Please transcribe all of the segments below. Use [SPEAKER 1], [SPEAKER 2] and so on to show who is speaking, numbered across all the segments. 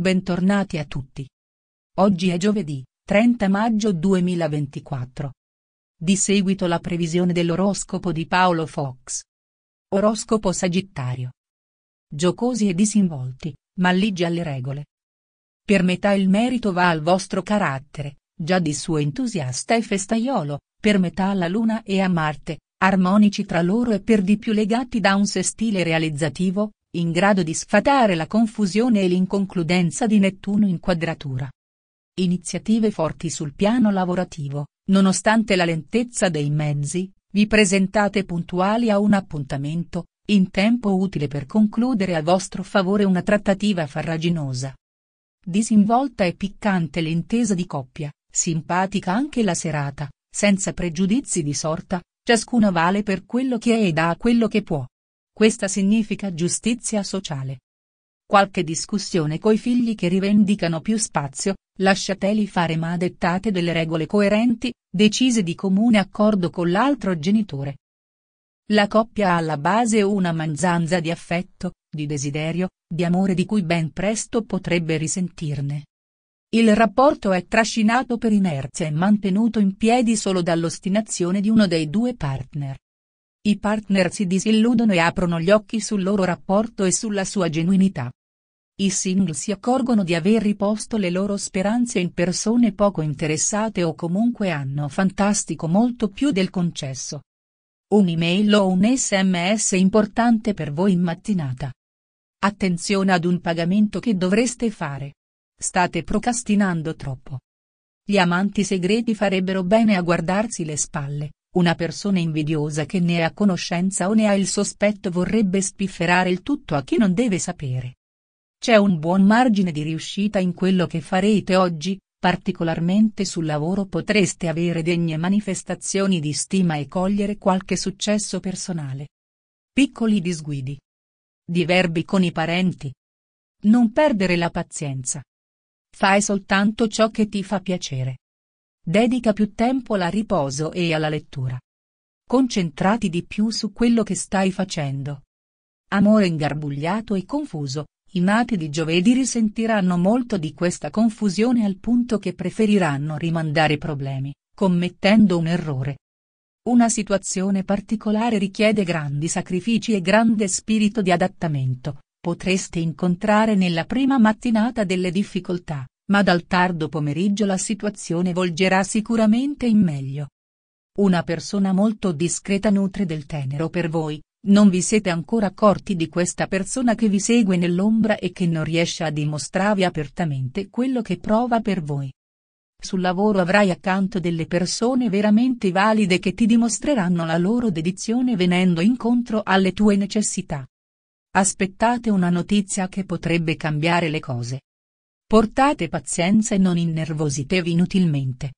[SPEAKER 1] Bentornati a tutti. Oggi è giovedì, 30 maggio 2024. Di seguito la previsione dell'oroscopo di Paolo Fox. Oroscopo Sagittario. Giocosi e disinvolti, ma malligi alle regole. Per metà il merito va al vostro carattere, già di suo entusiasta e festaiolo, per metà alla Luna e a Marte, armonici tra loro e per di più legati da un sestile realizzativo, in grado di sfatare la confusione e l'inconcludenza di Nettuno in quadratura. Iniziative forti sul piano lavorativo, nonostante la lentezza dei mezzi, vi presentate puntuali a un appuntamento, in tempo utile per concludere a vostro favore una trattativa farraginosa. Disinvolta e piccante l'intesa di coppia, simpatica anche la serata, senza pregiudizi di sorta, ciascuna vale per quello che è ed ha quello che può. Questa significa giustizia sociale. Qualche discussione coi figli che rivendicano più spazio, lasciateli fare ma dettate delle regole coerenti, decise di comune accordo con l'altro genitore. La coppia ha alla base una manzanza di affetto, di desiderio, di amore di cui ben presto potrebbe risentirne. Il rapporto è trascinato per inerzia e mantenuto in piedi solo dall'ostinazione di uno dei due partner. I partner si disilludono e aprono gli occhi sul loro rapporto e sulla sua genuinità. I single si accorgono di aver riposto le loro speranze in persone poco interessate o comunque hanno fantastico molto più del concesso. Un'email o un sms importante per voi in mattinata. Attenzione ad un pagamento che dovreste fare. State procrastinando troppo. Gli amanti segreti farebbero bene a guardarsi le spalle. Una persona invidiosa che ne è a conoscenza o ne ha il sospetto vorrebbe spifferare il tutto a chi non deve sapere. C'è un buon margine di riuscita in quello che farete oggi, particolarmente sul lavoro potreste avere degne manifestazioni di stima e cogliere qualche successo personale. Piccoli disguidi. Diverbi con i parenti. Non perdere la pazienza. Fai soltanto ciò che ti fa piacere. Dedica più tempo al riposo e alla lettura. Concentrati di più su quello che stai facendo. Amore ingarbugliato e confuso, i nati di giovedì risentiranno molto di questa confusione al punto che preferiranno rimandare i problemi, commettendo un errore. Una situazione particolare richiede grandi sacrifici e grande spirito di adattamento, potreste incontrare nella prima mattinata delle difficoltà, ma dal tardo pomeriggio la situazione volgerà sicuramente in meglio. Una persona molto discreta nutre del tenero per voi, non vi siete ancora accorti di questa persona che vi segue nell'ombra e che non riesce a dimostrarvi apertamente quello che prova per voi. Sul lavoro avrai accanto delle persone veramente valide che ti dimostreranno la loro dedizione venendo incontro alle tue necessità. Aspettate una notizia che potrebbe cambiare le cose. Portate pazienza e non innervositevi inutilmente.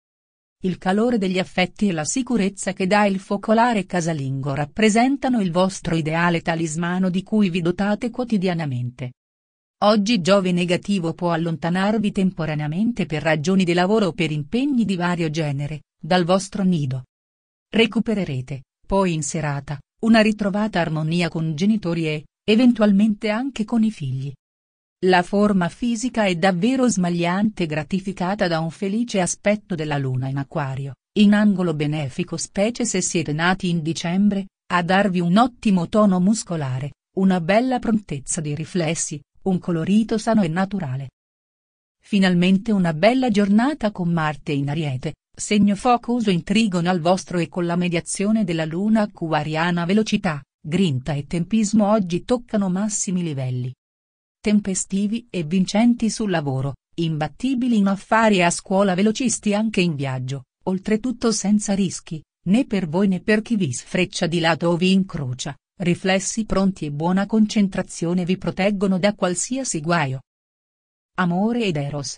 [SPEAKER 1] Il calore degli affetti e la sicurezza che dà il focolare casalingo rappresentano il vostro ideale talismano di cui vi dotate quotidianamente. Oggi Giove negativo può allontanarvi temporaneamente per ragioni di lavoro o per impegni di vario genere, dal vostro nido. Recupererete, poi in serata, una ritrovata armonia con genitori e, eventualmente anche con i figli. La forma fisica è davvero smagliante gratificata da un felice aspetto della luna in acquario, in angolo benefico specie se siete nati in dicembre, a darvi un ottimo tono muscolare, una bella prontezza di riflessi, un colorito sano e naturale. Finalmente una bella giornata con Marte in Ariete, segno focuso in trigono al vostro e con la mediazione della luna acquariana velocità, grinta e tempismo oggi toccano massimi livelli tempestivi e vincenti sul lavoro, imbattibili in affari e a scuola velocisti anche in viaggio, oltretutto senza rischi, né per voi né per chi vi sfreccia di lato o vi incrocia, riflessi pronti e buona concentrazione vi proteggono da qualsiasi guaio. Amore ed Eros.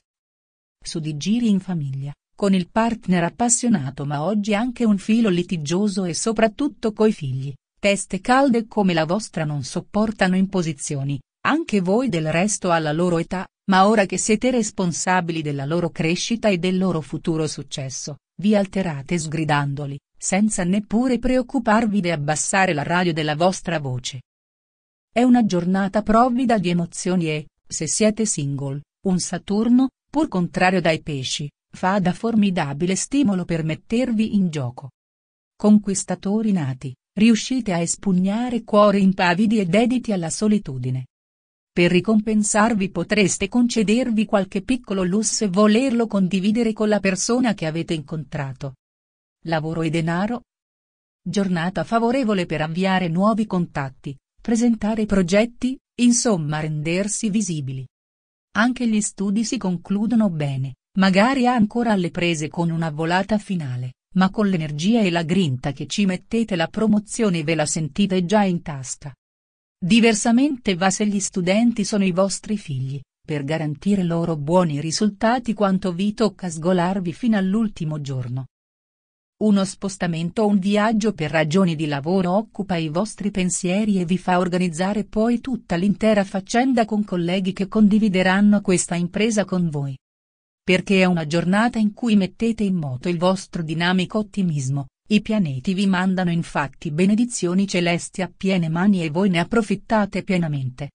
[SPEAKER 1] Su di giri in famiglia, con il partner appassionato ma oggi anche un filo litigioso e soprattutto coi figli, teste calde come la vostra non sopportano imposizioni, anche voi del resto alla loro età, ma ora che siete responsabili della loro crescita e del loro futuro successo, vi alterate sgridandoli, senza neppure preoccuparvi di abbassare la radio della vostra voce. È una giornata provvida di emozioni e, se siete single, un Saturno, pur contrario dai pesci, fa da formidabile stimolo per mettervi in gioco. Conquistatori nati, riuscite a espugnare cuori impavidi e dediti alla solitudine. Per ricompensarvi potreste concedervi qualche piccolo lusso e volerlo condividere con la persona che avete incontrato. Lavoro e denaro. Giornata favorevole per avviare nuovi contatti, presentare progetti, insomma rendersi visibili. Anche gli studi si concludono bene, magari ancora alle prese con una volata finale, ma con l'energia e la grinta che ci mettete la promozione ve la sentite già in tasca. Diversamente va se gli studenti sono i vostri figli, per garantire loro buoni risultati quanto vi tocca sgolarvi fino all'ultimo giorno. Uno spostamento o un viaggio per ragioni di lavoro occupa i vostri pensieri e vi fa organizzare poi tutta l'intera faccenda con colleghi che condivideranno questa impresa con voi. Perché è una giornata in cui mettete in moto il vostro dinamico ottimismo, i pianeti vi mandano infatti benedizioni celesti a piene mani e voi ne approfittate pienamente.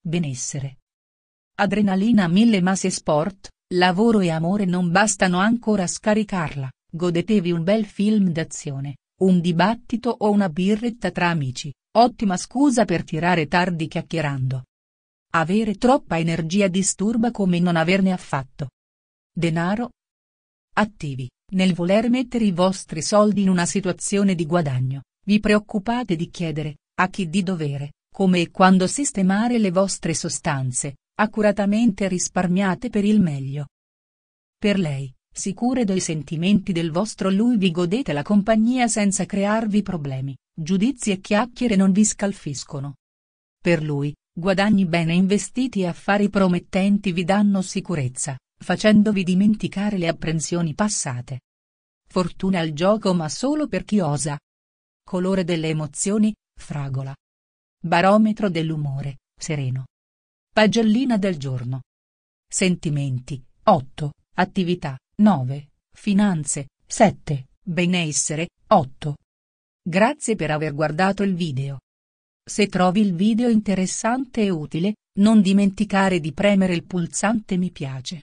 [SPEAKER 1] Benessere. Adrenalina mille masse sport, lavoro e amore non bastano ancora a scaricarla, godetevi un bel film d'azione, un dibattito o una birretta tra amici, ottima scusa per tirare tardi chiacchierando. Avere troppa energia disturba come non averne affatto. Denaro. Attivi. Nel voler mettere i vostri soldi in una situazione di guadagno, vi preoccupate di chiedere, a chi di dovere, come e quando sistemare le vostre sostanze, accuratamente risparmiate per il meglio. Per lei, sicure dei sentimenti del vostro lui vi godete la compagnia senza crearvi problemi, giudizi e chiacchiere non vi scalfiscono. Per lui, guadagni bene investiti e affari promettenti vi danno sicurezza, facendovi dimenticare le apprensioni passate. Fortuna al gioco ma solo per chi osa. Colore delle emozioni, fragola. Barometro dell'umore, sereno. Pagellina del giorno. Sentimenti, 8, attività, 9, finanze, 7, benessere, 8. Grazie per aver guardato il video. Se trovi il video interessante e utile, non dimenticare di premere il pulsante mi piace.